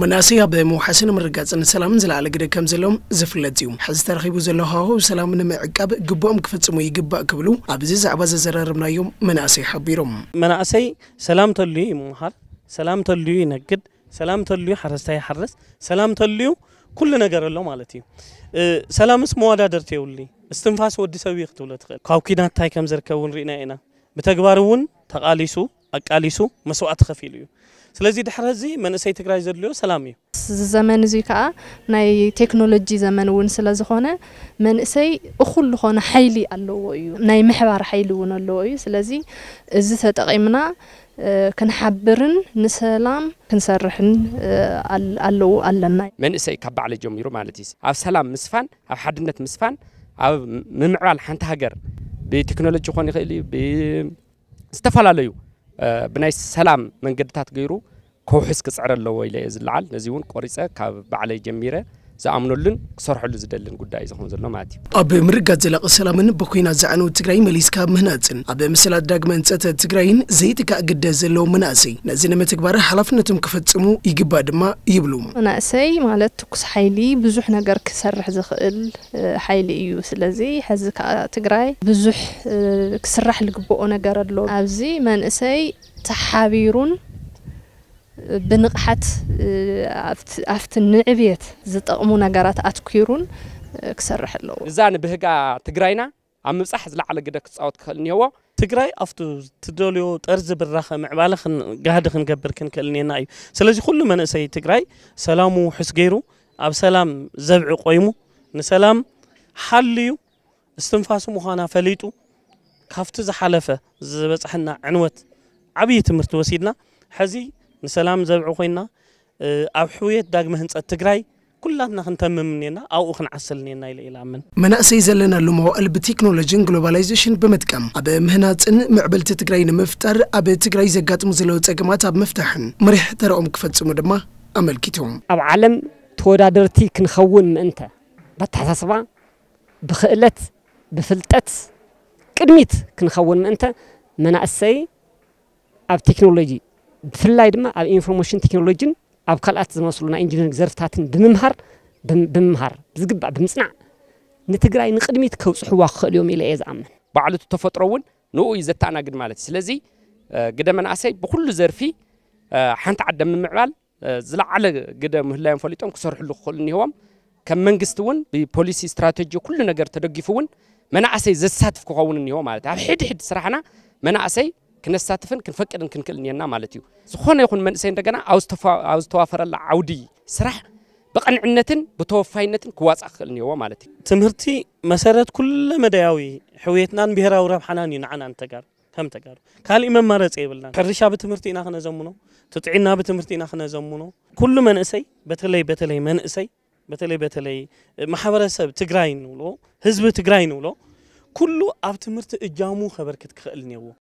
መናእሰይ ኣብ ምውሓስን ምርጋፅን ሰላምን ዝለዓለ ግደ ከም ዘሎም ዝፍለጥ እዩ ሕዚ ተረኺቡ ዘሎ ሃዋህው ሰላም ንምዕቃብ ግብኦም ክፍፅሙ ይግባእ ክብሉ ኣብዚ ዛዕባ ዘዘራርብናዮም መናእሰይ ሓቢሮም መናእሰይ ሰላም ተልዩ ይምሃር ሰላም ተልዩ ይነግድ ሰላም ተልዩ ሓረስታይ ይሓርስ ሰላም ተልዩ ኩሉ ነገር ኣሎ ማለት እዩ ሰላምስ መወዳደርቲ የውሊ እስትንፋስ ወዲ ሰብ እዩ ክትብሎ ትኽእል ካብ ኩናት እንታይ ከም ዝርከብ እውን ርኢና ኢና ብተግባር እውን ተቃሊሱ ኣቃሊሱ መስዋዕቲ ከፊሉ እዩ ስለዚ ድሕር ሕዚ መንእሰይ ትግራይ ዘድልዮ ሰላም እዩ እዚ ዘመን እዚ ከዓ ናይ ቴክኖሎጂ ዘመን እውን ስለ ዝኾነ መንእሰይ እኹል ዝኾነ ሓይሊ ኣለዎ እዩ ናይ ምሕባር ሓይሊ እውን ኣለዎ እዩ ስለዚ እዚ ተጠቒምና ክንሓብርን ንሰላም ክንሰርሕን ኣለዉ ኣለና መንእሰይ ካብ ባዕለ ጀሚሩ ማለት እዩ ኣብ ሰላም ምስፋን ኣብ ሓድነት ምስፋን ኣብ ምምዕባል ሓንቲ ሃገር ብቴክኖሎጂ ክኾን ይኽእል እዩ ዝተፈላለዩ ብናይ ሰላም መንገድታት ገይሩ ከውሕስ ክፅዕር ኣለዎ ኢለ እየ ዝለዓል ነዚ እውን ቆሪፀ ካብ ባዕለይ ጀሚረ زعمنا لن صرح لزد لن قد دايز هون زلنا ماتي أبي مرقا زلق سلامن بخوين زعنو تقرأي مليس كاب مهناتن أبي مسلا داقمن تاتا تقرأيين زيت كا قد زلو مناسي نازينا ما تقبار حلفنا تم كفتسمو يقباد ما يبلوم مناسي مالات تقص حيلي بزوح نقر كسرح زخل حيلي إيو سلازي حزك تقرأي بزوح كسرح لقبو نقر اللو أبزي مناسي تحابيرون بنقحت افت افت زت زطقمو نغرات اتكيرون كسرح حلو. زان بهقا تگراينا عم صح زلعله قدك تصاوت كلنيو تگراي افتو تدوليو طرز بالرخ معبالخ قاعده نكبر كن كلنينا اي سلازي كل من اسي تگراي سلامو حس غيرو اب سلام زبع قويمو نسلام حليو استنفاس مخانا فليتو كافتو زحلفه زبصحنا عنوت عبيت تمرت وسيدنا حزي ንሰላም ዘብዑ ኮይንና ኣብ ሕውየት ዳግመ ህንፀት ትግራይ ኩላትና ክንተምም እኔና ኣብኡ ክንዓስል እኔና ኢለ ኢልኣምን መናእሰይ ዘለና ልምወአል ብቴክኖሎጂን ግሎባላይዜሽን ብምጥቃም ኣብ ምህናፅን ምዕብልቲ ትግራይ ንምፍጣር ኣብ ትግራይ ዘጋጥሙ ዘለው ፀገማት ኣብ ምፍታሕን መሪሕ ተረኦም ክፈፅሙ ድማ ኣመልኪቶም ኣብ ዓለም ተወዳደርቲ ክንኸውን ምእንተ በተሓሳስባ ብክእለት ብፍልጠት ቅድሚት ክንኸውን ምእንተ መናእሰይ ኣብ ቴክኖሎጂ ብፍላይ ድማ ኣብ ኢንፎርሜሽን ቴክኖሎጂን ኣብ ካልኣት ዝመስሉ ናይ ኢንጂነሪንግ ዘርፍታትን ብምምሃር ብምምሃር ዝግባእ ብምፅናዕ ንትግራይ ንቅድሚት ከብፅሕዋ ክኽእል እዮም ኢለ እየ ዝኣምን ባዕሉ ተፈጥሮ እውን ንኡ እዩ ዘተኣናግድ ማለት እዩ ስለዚ ግደ መናእሰይ ብኩሉ ዘርፊ ሓንቲ ዓደ ምምዕባል ዝለዓለ ግደ ምህላዮም ፈሊጦም ክሰርሕሉ ክኽእሉ እኒህዎም ከም መንግስቲ እውን ብፖሊሲ ስትራቴጂ ኩሉ ነገር ተደጊፉ እውን መናእሰይ ዘሳትፍ ክኸውን እኒሆ ማለት እዩ ኣብ ሕድሕድ ስራሕና መናእሰይ كنساتفن كنفكر ان كنكل نينا مالتيو زخونه يكون من سي اندغنا او استفا او بقى العودي صراح بقنعنتن بتوفاينتن كواص أخر نيوا مالتي تمرتي مسارات كل مداوي حويتنا نبهرا وربحنا نينعنا انت قال كم تقار قال امام مرص يبلنا كرشا بتمرتي نا خنزمونو تطعينا بتمرتي نا خنزمونو كل من اسي بتلي بتلي من اسي بتلي بتلي محبرسب تگراين ولو حزب تگراين ولو كله اب تمرت اجامو خبر هو